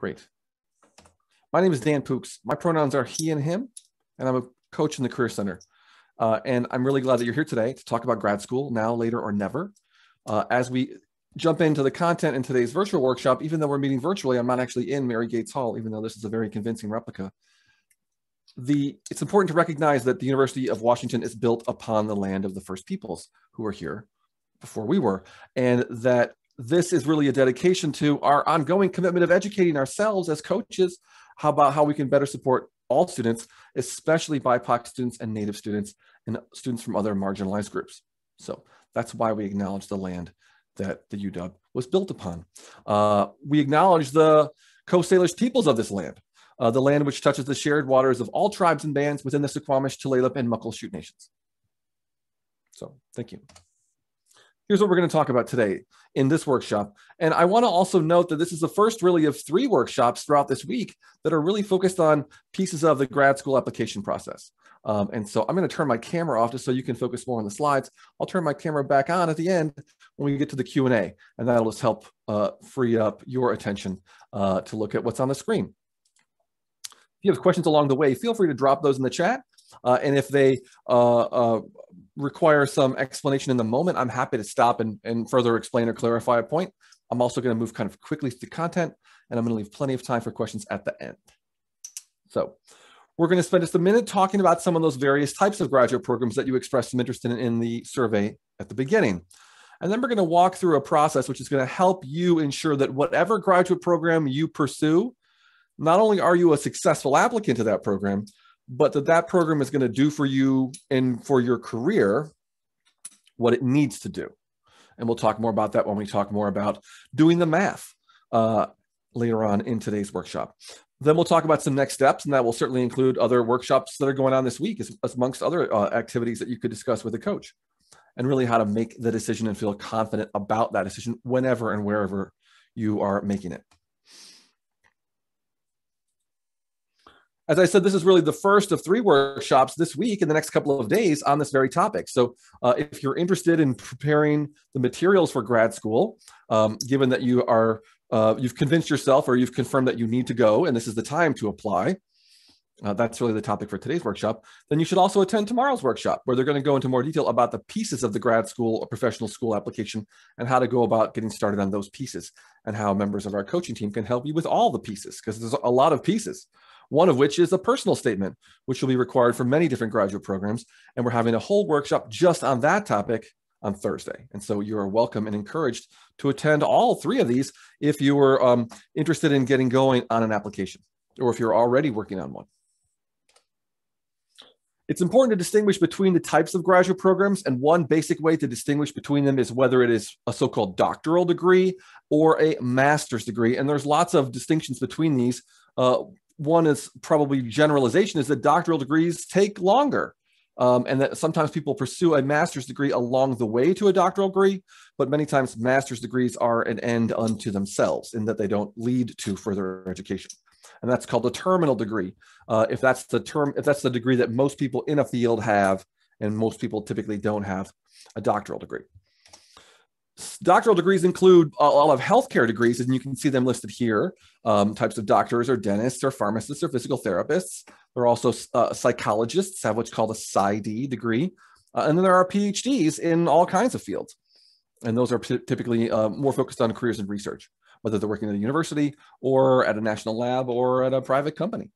Great. My name is Dan Pooks. My pronouns are he and him, and I'm a coach in the Career Center. Uh, and I'm really glad that you're here today to talk about grad school now, later, or never. Uh, as we jump into the content in today's virtual workshop, even though we're meeting virtually, I'm not actually in Mary Gates Hall, even though this is a very convincing replica. The, it's important to recognize that the University of Washington is built upon the land of the first peoples who were here before we were, and that this is really a dedication to our ongoing commitment of educating ourselves as coaches how about how we can better support all students, especially BIPOC students and Native students and students from other marginalized groups. So that's why we acknowledge the land that the UW was built upon. Uh, we acknowledge the Coast Salish peoples of this land, uh, the land which touches the shared waters of all tribes and bands within the Suquamish, Tulalip, and Muckleshoot nations. So thank you here's what we're going to talk about today in this workshop. And I want to also note that this is the first really of three workshops throughout this week that are really focused on pieces of the grad school application process. Um, and so I'm going to turn my camera off just so you can focus more on the slides. I'll turn my camera back on at the end when we get to the Q&A, and that'll just help uh, free up your attention uh, to look at what's on the screen. If you have questions along the way, feel free to drop those in the chat. Uh, and if they uh, uh, require some explanation in the moment, I'm happy to stop and, and further explain or clarify a point. I'm also going to move kind of quickly through content, and I'm going to leave plenty of time for questions at the end. So we're going to spend just a minute talking about some of those various types of graduate programs that you expressed some interest in in the survey at the beginning. And then we're going to walk through a process which is going to help you ensure that whatever graduate program you pursue, not only are you a successful applicant to that program, but that that program is going to do for you and for your career what it needs to do. And we'll talk more about that when we talk more about doing the math uh, later on in today's workshop. Then we'll talk about some next steps, and that will certainly include other workshops that are going on this week, as, as amongst other uh, activities that you could discuss with a coach, and really how to make the decision and feel confident about that decision whenever and wherever you are making it. as I said, this is really the first of three workshops this week in the next couple of days on this very topic. So, uh, if you're interested in preparing the materials for grad school, um, given that you are uh, you've convinced yourself or you've confirmed that you need to go and this is the time to apply, uh, that's really the topic for today's workshop. Then you should also attend tomorrow's workshop where they're going to go into more detail about the pieces of the grad school or professional school application and how to go about getting started on those pieces and how members of our coaching team can help you with all the pieces because there's a lot of pieces one of which is a personal statement, which will be required for many different graduate programs. And we're having a whole workshop just on that topic on Thursday. And so you are welcome and encouraged to attend all three of these if you are um, interested in getting going on an application or if you're already working on one. It's important to distinguish between the types of graduate programs, and one basic way to distinguish between them is whether it is a so-called doctoral degree or a master's degree. And there's lots of distinctions between these. Uh, one is probably generalization is that doctoral degrees take longer. Um, and that sometimes people pursue a master's degree along the way to a doctoral degree, but many times master's degrees are an end unto themselves in that they don't lead to further education. And that's called a terminal degree. Uh, if that's the term, if that's the degree that most people in a field have, and most people typically don't have a doctoral degree. Doctoral degrees include a lot of healthcare degrees, and you can see them listed here. Um, types of doctors or dentists or pharmacists or physical therapists. There are also uh, psychologists have what's called a PsyD degree. Uh, and then there are PhDs in all kinds of fields. And those are typically uh, more focused on careers in research, whether they're working at a university or at a national lab or at a private company.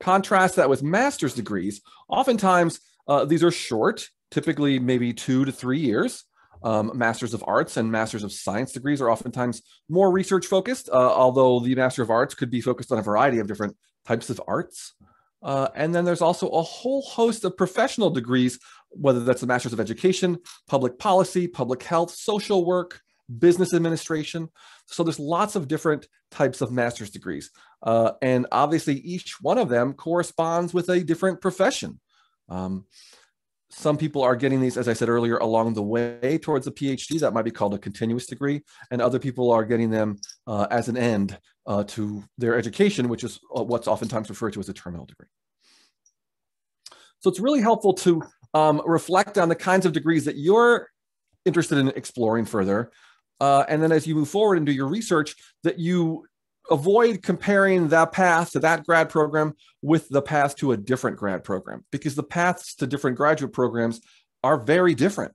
Contrast that with master's degrees. Oftentimes, uh, these are short typically maybe two to three years. Um, Masters of Arts and Masters of Science degrees are oftentimes more research focused, uh, although the Master of Arts could be focused on a variety of different types of arts. Uh, and then there's also a whole host of professional degrees, whether that's the Masters of Education, Public Policy, Public Health, Social Work, Business Administration. So there's lots of different types of master's degrees. Uh, and obviously, each one of them corresponds with a different profession. Um, some people are getting these, as I said earlier, along the way towards a PhD. That might be called a continuous degree. And other people are getting them uh, as an end uh, to their education, which is uh, what's oftentimes referred to as a terminal degree. So it's really helpful to um, reflect on the kinds of degrees that you're interested in exploring further. Uh, and then as you move forward and do your research, that you avoid comparing that path to that grad program with the path to a different grad program because the paths to different graduate programs are very different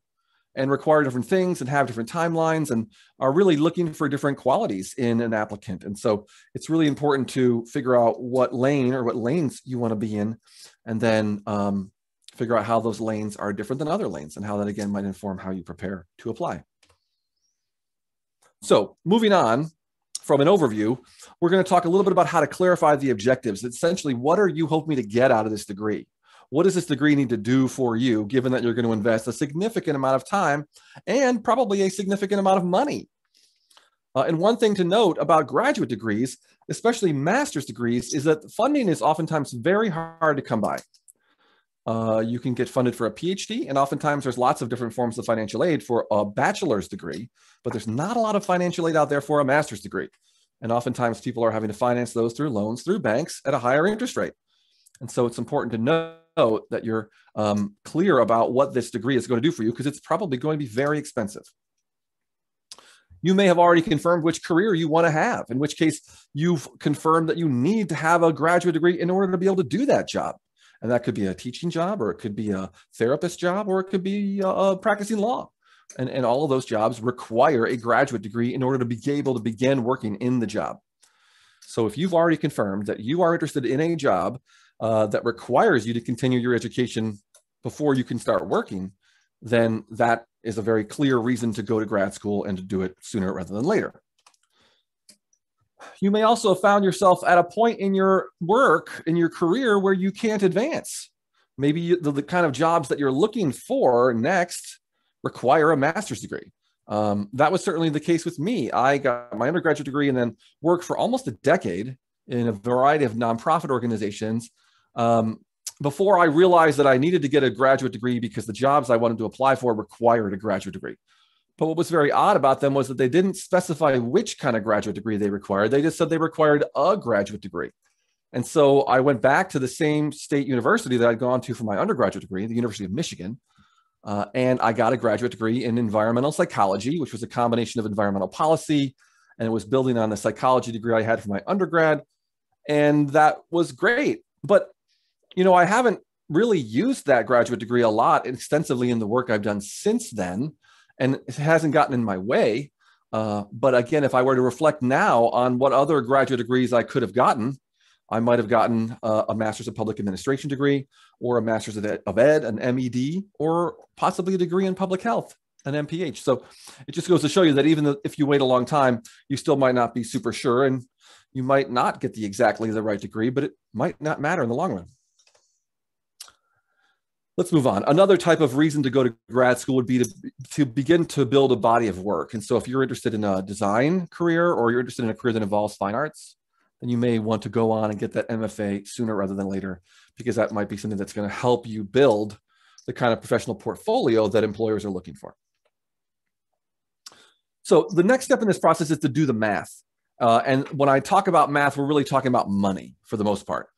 and require different things and have different timelines and are really looking for different qualities in an applicant. And so it's really important to figure out what lane or what lanes you want to be in and then um, figure out how those lanes are different than other lanes and how that again might inform how you prepare to apply. So moving on, from an overview, we're going to talk a little bit about how to clarify the objectives. Essentially, what are you hoping to get out of this degree? What does this degree need to do for you, given that you're going to invest a significant amount of time and probably a significant amount of money? Uh, and one thing to note about graduate degrees, especially master's degrees, is that funding is oftentimes very hard to come by. Uh, you can get funded for a PhD, and oftentimes there's lots of different forms of financial aid for a bachelor's degree, but there's not a lot of financial aid out there for a master's degree. And oftentimes people are having to finance those through loans through banks at a higher interest rate. And so it's important to know that you're um, clear about what this degree is going to do for you because it's probably going to be very expensive. You may have already confirmed which career you want to have, in which case you've confirmed that you need to have a graduate degree in order to be able to do that job and that could be a teaching job or it could be a therapist job or it could be uh, practicing law and, and all of those jobs require a graduate degree in order to be able to begin working in the job so if you've already confirmed that you are interested in a job uh, that requires you to continue your education before you can start working then that is a very clear reason to go to grad school and to do it sooner rather than later you may also have found yourself at a point in your work, in your career, where you can't advance. Maybe the, the kind of jobs that you're looking for next require a master's degree. Um, that was certainly the case with me. I got my undergraduate degree and then worked for almost a decade in a variety of nonprofit organizations um, before I realized that I needed to get a graduate degree because the jobs I wanted to apply for required a graduate degree. But what was very odd about them was that they didn't specify which kind of graduate degree they required. They just said they required a graduate degree. And so I went back to the same state university that I'd gone to for my undergraduate degree, the University of Michigan. Uh, and I got a graduate degree in environmental psychology, which was a combination of environmental policy and it was building on the psychology degree I had for my undergrad. And that was great. But, you know, I haven't really used that graduate degree a lot extensively in the work I've done since then and it hasn't gotten in my way. Uh, but again, if I were to reflect now on what other graduate degrees I could have gotten, I might have gotten uh, a master's of public administration degree or a master's of ed, of ed, an MED, or possibly a degree in public health, an MPH. So it just goes to show you that even if you wait a long time, you still might not be super sure and you might not get the exactly the right degree, but it might not matter in the long run let's move on. Another type of reason to go to grad school would be to, to begin to build a body of work. And so if you're interested in a design career or you're interested in a career that involves fine arts, then you may want to go on and get that MFA sooner rather than later, because that might be something that's going to help you build the kind of professional portfolio that employers are looking for. So the next step in this process is to do the math. Uh, and when I talk about math, we're really talking about money for the most part.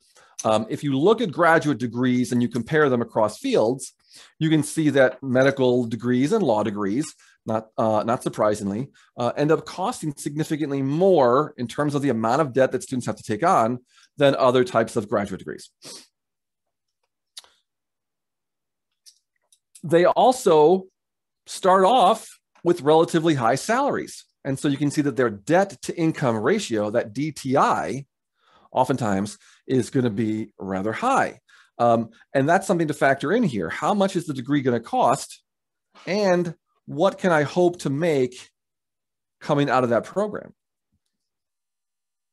Um, if you look at graduate degrees and you compare them across fields, you can see that medical degrees and law degrees, not, uh, not surprisingly, uh, end up costing significantly more in terms of the amount of debt that students have to take on than other types of graduate degrees. They also start off with relatively high salaries. And so you can see that their debt to income ratio, that DTI, oftentimes is going to be rather high. Um, and that's something to factor in here. How much is the degree going to cost? And what can I hope to make coming out of that program?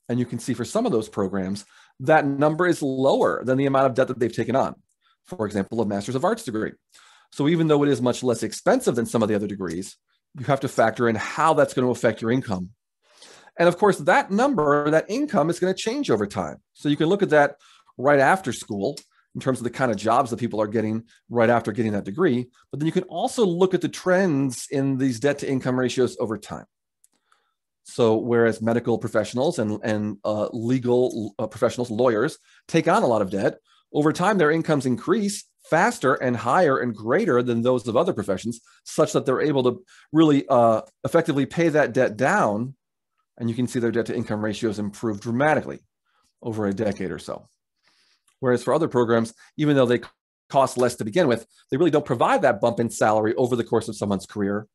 And you can see for some of those programs, that number is lower than the amount of debt that they've taken on. For example, a master's of arts degree. So even though it is much less expensive than some of the other degrees, you have to factor in how that's going to affect your income and of course, that number, that income is going to change over time. So you can look at that right after school in terms of the kind of jobs that people are getting right after getting that degree. But then you can also look at the trends in these debt to income ratios over time. So, whereas medical professionals and, and uh, legal uh, professionals, lawyers, take on a lot of debt, over time their incomes increase faster and higher and greater than those of other professions, such that they're able to really uh, effectively pay that debt down and you can see their debt to income ratios improve dramatically over a decade or so. Whereas for other programs, even though they cost less to begin with, they really don't provide that bump in salary over the course of someone's career.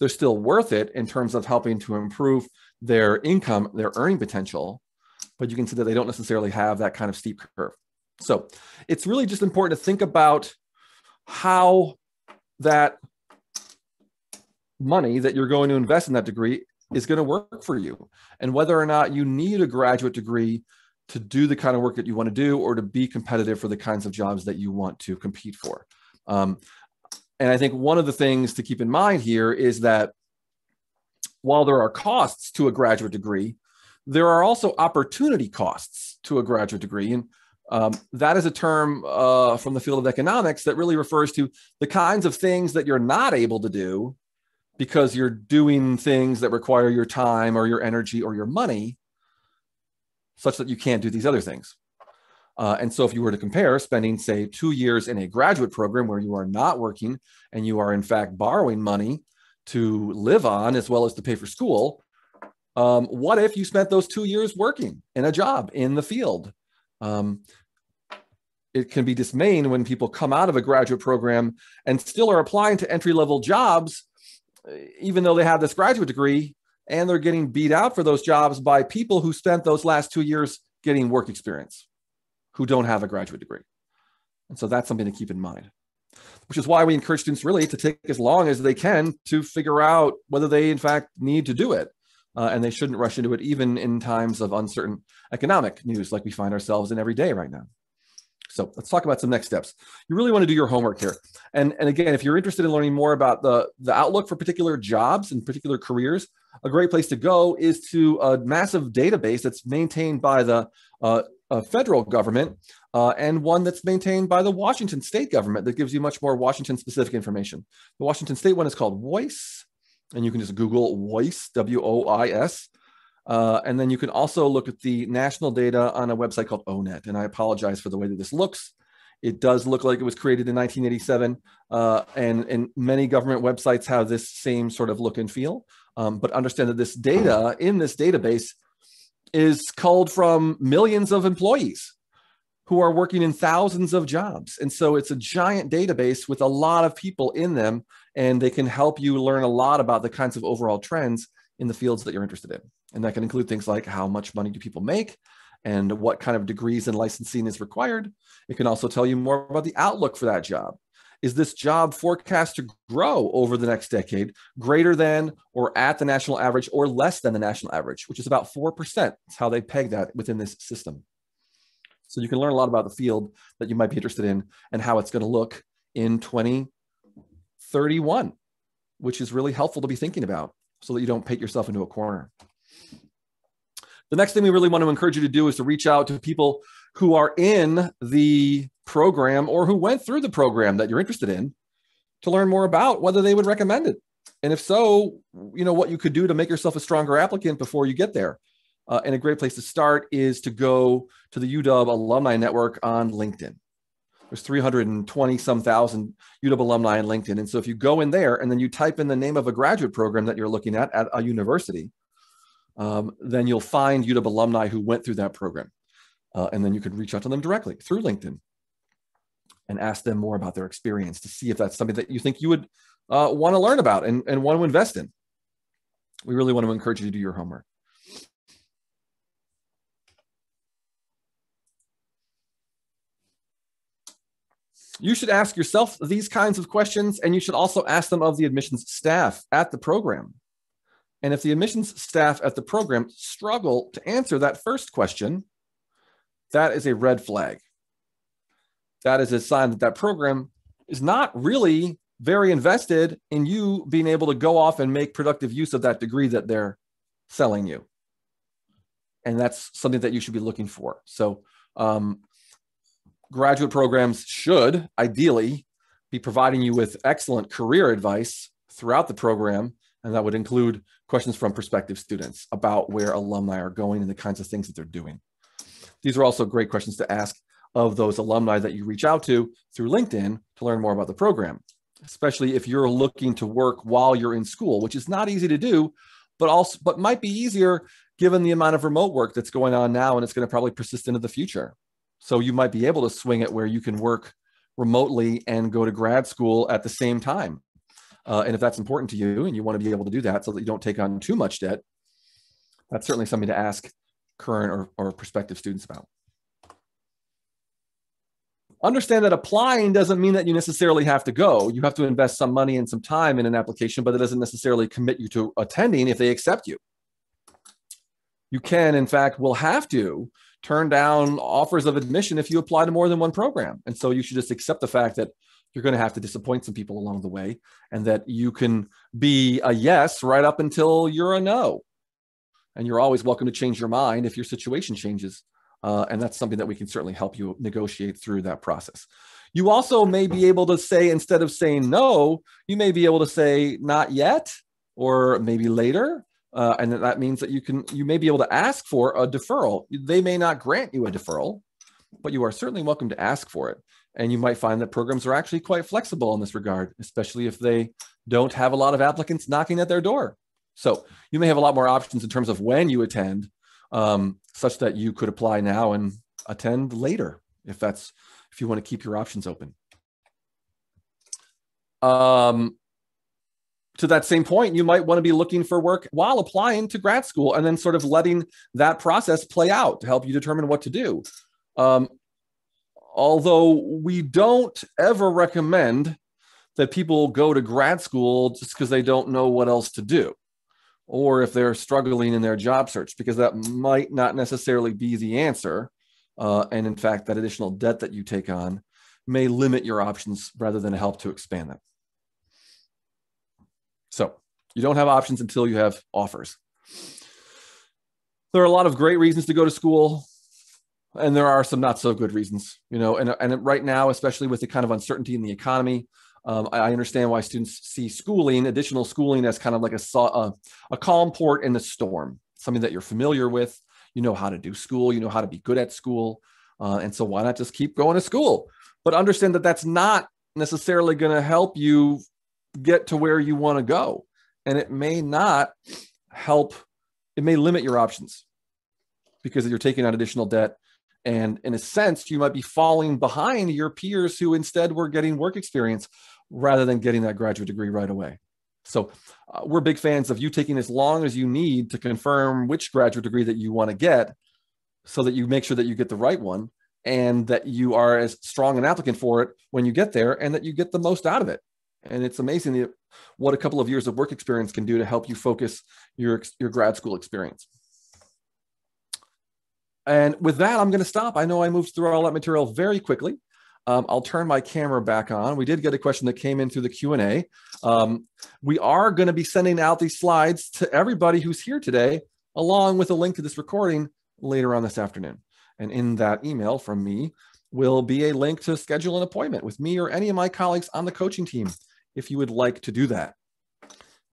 They're still worth it in terms of helping to improve their income, their earning potential, but you can see that they don't necessarily have that kind of steep curve. So it's really just important to think about how that money that you're going to invest in that degree is going to work for you and whether or not you need a graduate degree to do the kind of work that you want to do or to be competitive for the kinds of jobs that you want to compete for. Um, and I think one of the things to keep in mind here is that while there are costs to a graduate degree, there are also opportunity costs to a graduate degree. And um, that is a term uh, from the field of economics that really refers to the kinds of things that you're not able to do because you're doing things that require your time or your energy or your money such that you can't do these other things. Uh, and so if you were to compare spending, say, two years in a graduate program where you are not working and you are in fact borrowing money to live on as well as to pay for school, um, what if you spent those two years working in a job in the field? Um, it can be dismaying when people come out of a graduate program and still are applying to entry level jobs even though they have this graduate degree and they're getting beat out for those jobs by people who spent those last two years getting work experience who don't have a graduate degree. And so that's something to keep in mind, which is why we encourage students really to take as long as they can to figure out whether they, in fact, need to do it. Uh, and they shouldn't rush into it, even in times of uncertain economic news like we find ourselves in every day right now. So let's talk about some next steps. You really want to do your homework here. And, and again, if you're interested in learning more about the, the outlook for particular jobs and particular careers, a great place to go is to a massive database that's maintained by the uh, uh, federal government uh, and one that's maintained by the Washington state government that gives you much more Washington specific information. The Washington state one is called WOICE, and you can just Google WOICE, W O I S. Uh, and then you can also look at the national data on a website called ONET. And I apologize for the way that this looks. It does look like it was created in 1987, uh, and, and many government websites have this same sort of look and feel. Um, but understand that this data in this database is culled from millions of employees who are working in thousands of jobs. And so it's a giant database with a lot of people in them, and they can help you learn a lot about the kinds of overall trends in the fields that you're interested in. And that can include things like how much money do people make and what kind of degrees and licensing is required. It can also tell you more about the outlook for that job. Is this job forecast to grow over the next decade greater than or at the national average or less than the national average, which is about 4%? That's how they peg that within this system. So you can learn a lot about the field that you might be interested in and how it's going to look in 2031, which is really helpful to be thinking about so that you don't paint yourself into a corner the next thing we really want to encourage you to do is to reach out to people who are in the program or who went through the program that you're interested in to learn more about whether they would recommend it. And if so, you know what you could do to make yourself a stronger applicant before you get there. Uh, and a great place to start is to go to the UW Alumni Network on LinkedIn. There's 320 some thousand UW alumni on LinkedIn. And so if you go in there and then you type in the name of a graduate program that you're looking at at a university, um, then you'll find UW alumni who went through that program. Uh, and then you can reach out to them directly through LinkedIn and ask them more about their experience to see if that's something that you think you would uh, want to learn about and, and want to invest in. We really want to encourage you to do your homework. You should ask yourself these kinds of questions, and you should also ask them of the admissions staff at the program. And if the admissions staff at the program struggle to answer that first question, that is a red flag. That is a sign that that program is not really very invested in you being able to go off and make productive use of that degree that they're selling you. And that's something that you should be looking for. So, um, graduate programs should ideally be providing you with excellent career advice throughout the program and that would include questions from prospective students about where alumni are going and the kinds of things that they're doing. These are also great questions to ask of those alumni that you reach out to through LinkedIn to learn more about the program, especially if you're looking to work while you're in school, which is not easy to do, but also but might be easier given the amount of remote work that's going on now and it's going to probably persist into the future. So you might be able to swing it where you can work remotely and go to grad school at the same time uh, and if that's important to you and you want to be able to do that so that you don't take on too much debt, that's certainly something to ask current or, or prospective students about. Understand that applying doesn't mean that you necessarily have to go. You have to invest some money and some time in an application, but it doesn't necessarily commit you to attending if they accept you. You can, in fact, will have to turn down offers of admission if you apply to more than one program. And so you should just accept the fact that you're going to have to disappoint some people along the way and that you can be a yes right up until you're a no and you're always welcome to change your mind if your situation changes uh, and that's something that we can certainly help you negotiate through that process you also may be able to say instead of saying no you may be able to say not yet or maybe later uh, and that means that you can you may be able to ask for a deferral they may not grant you a deferral but you are certainly welcome to ask for it and you might find that programs are actually quite flexible in this regard, especially if they don't have a lot of applicants knocking at their door. So you may have a lot more options in terms of when you attend, um, such that you could apply now and attend later if that's if you want to keep your options open. Um, to that same point, you might want to be looking for work while applying to grad school and then sort of letting that process play out to help you determine what to do. Um, Although we don't ever recommend that people go to grad school just because they don't know what else to do or if they're struggling in their job search, because that might not necessarily be the answer. Uh, and in fact, that additional debt that you take on may limit your options rather than help to expand them. So you don't have options until you have offers. There are a lot of great reasons to go to school and there are some not so good reasons, you know, and, and right now, especially with the kind of uncertainty in the economy, um, I understand why students see schooling, additional schooling as kind of like a, a, a calm port in the storm, something that you're familiar with, you know how to do school, you know how to be good at school. Uh, and so why not just keep going to school? But understand that that's not necessarily going to help you get to where you want to go. And it may not help, it may limit your options because you're taking on additional debt and in a sense, you might be falling behind your peers who instead were getting work experience rather than getting that graduate degree right away. So uh, we're big fans of you taking as long as you need to confirm which graduate degree that you want to get so that you make sure that you get the right one and that you are as strong an applicant for it when you get there and that you get the most out of it. And it's amazing what a couple of years of work experience can do to help you focus your, your grad school experience. And with that, I'm going to stop. I know I moved through all that material very quickly. Um, I'll turn my camera back on. We did get a question that came in through the Q&A. Um, we are going to be sending out these slides to everybody who's here today, along with a link to this recording later on this afternoon. And in that email from me will be a link to schedule an appointment with me or any of my colleagues on the coaching team if you would like to do that.